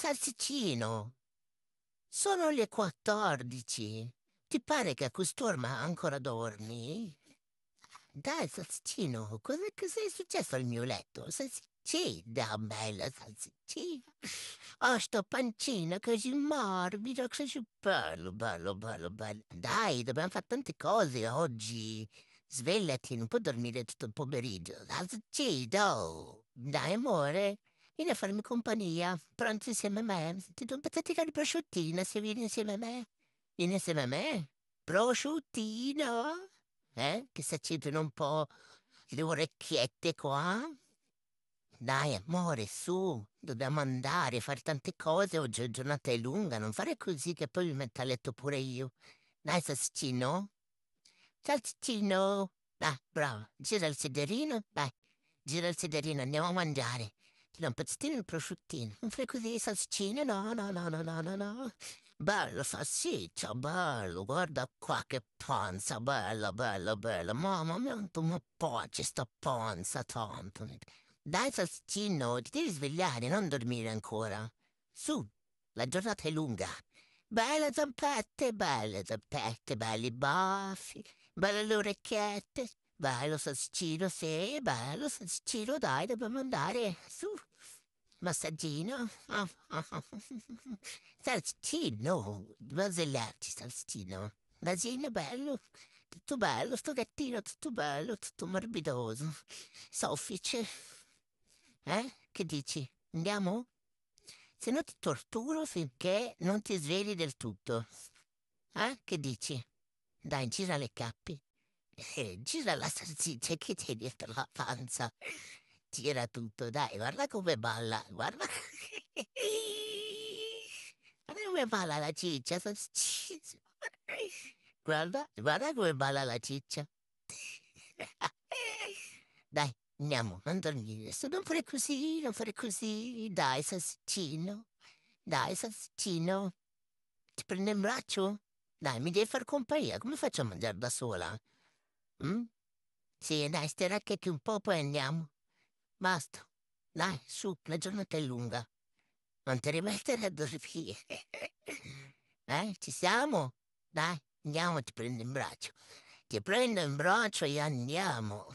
Salsiccino, sono le 14. Ti pare che a quest'orma ancora dormi? Dai, salsiccino, cosa è successo al mio letto? Salsiccina, bella salsiccina. Ho oh, sto pancino così morbido, così bello, bello, bello, bello. Dai, dobbiamo fare tante cose oggi. Svegliati, non puoi dormire tutto il pomeriggio. Salsiccino, dai amore. Vieni a farmi compagnia, pranzo insieme a me. Ti do un pezzettino di prosciuttina se vieni insieme a me. Vieni insieme a me? Prosciuttino? Eh? Che si accendono un po' le orecchiette qua? Dai, amore, su, dobbiamo andare, fare tante cose, oggi la giornata è lunga, non fare così che poi mi metto a letto pure io. Dai, salsicino. Salsicino. Dai, bravo, gira il sederino, dai, gira il sederino, andiamo a mangiare un pezzettino di prosciuttini. Non fai così, salsicine? No, no, no, no, no, no, no. Bello, salsiccia, bello, guarda qua che panza, bella, bella, bella. Mamma mia, quanto mi appoggi sta panza, tanto. Dai, salsicino, ti devi svegliare, non dormire ancora. Su, la giornata è lunga. Bella zampette, belle zampette, belli baffi, belle le orecchiette. Bello salsicino, sì, bello salsicino, dai, dobbiamo andare su massaggino. Oh, oh, oh. Salsicino, vasellarci, salsicino. Nasino bello, tutto bello, sto gattino tutto bello, tutto morbidoso, soffice. Eh? Che dici? Andiamo? Se no ti torturo finché non ti svegli del tutto. Eh? Che dici? Dai, gira le cappi. Eh, gira la salsiccia che c'è dietro la panza tira tutto, dai, guarda come balla, guarda. Guarda come balla la ciccia. Guarda, guarda come balla la ciccia. Dai, andiamo, non dormire. Non fare così, non fare così. Dai, sassicino. Dai, sassicino. Ti prendo in braccio? Dai, mi devi far compagnia. Come faccio a mangiare da sola? Mm? Sì, dai, stiraccati un po', poi andiamo. Basta. Dai, su, la giornata è lunga. Non ti rimettere a dormire. Eh, ci siamo? Dai, andiamo, ti prendo in braccio. Ti prendo in braccio e andiamo.